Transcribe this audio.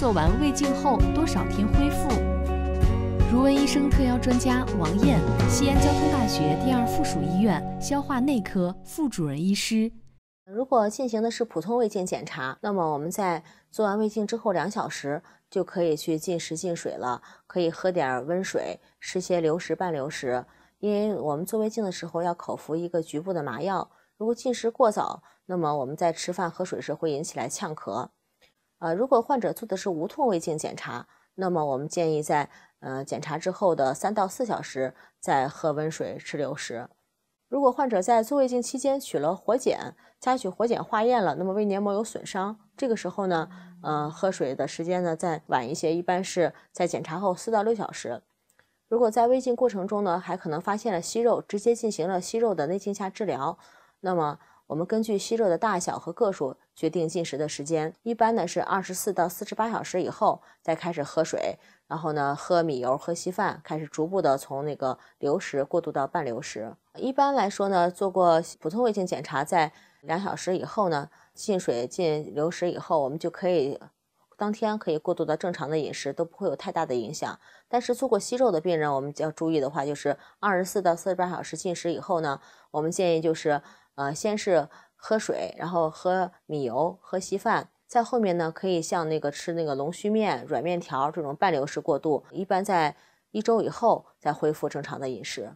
做完胃镜后多少天恢复？如闻医生特邀专家王艳，西安交通大学第二附属医院消化内科副主任医师。如果进行的是普通胃镜检查，那么我们在做完胃镜之后两小时就可以去进食、进水了，可以喝点温水，吃些流食、半流食。因为我们做胃镜的时候要口服一个局部的麻药，如果进食过早，那么我们在吃饭、喝水时会引起来呛咳。呃，如果患者做的是无痛胃镜检查，那么我们建议在呃检查之后的三到四小时再喝温水吃流食。如果患者在做胃镜期间取了活检，加取活检化验了，那么胃黏膜有损伤，这个时候呢，呃，喝水的时间呢再晚一些，一般是在检查后四到六小时。如果在胃镜过程中呢，还可能发现了息肉，直接进行了息肉的内镜下治疗，那么。我们根据吸肉的大小和个数决定进食的时间，一般呢是二十四到四十八小时以后再开始喝水，然后呢喝米油、喝稀饭，开始逐步的从那个流食过渡到半流食。一般来说呢，做过普通胃镜检查，在两小时以后呢，进水、进流食以后，我们就可以当天可以过渡到正常的饮食，都不会有太大的影响。但是做过吸肉的病人，我们要注意的话，就是二十四到四十八小时进食以后呢，我们建议就是。呃，先是喝水，然后喝米油、喝稀饭，在后面呢，可以像那个吃那个龙须面、软面条这种半流食过渡，一般在一周以后再恢复正常的饮食。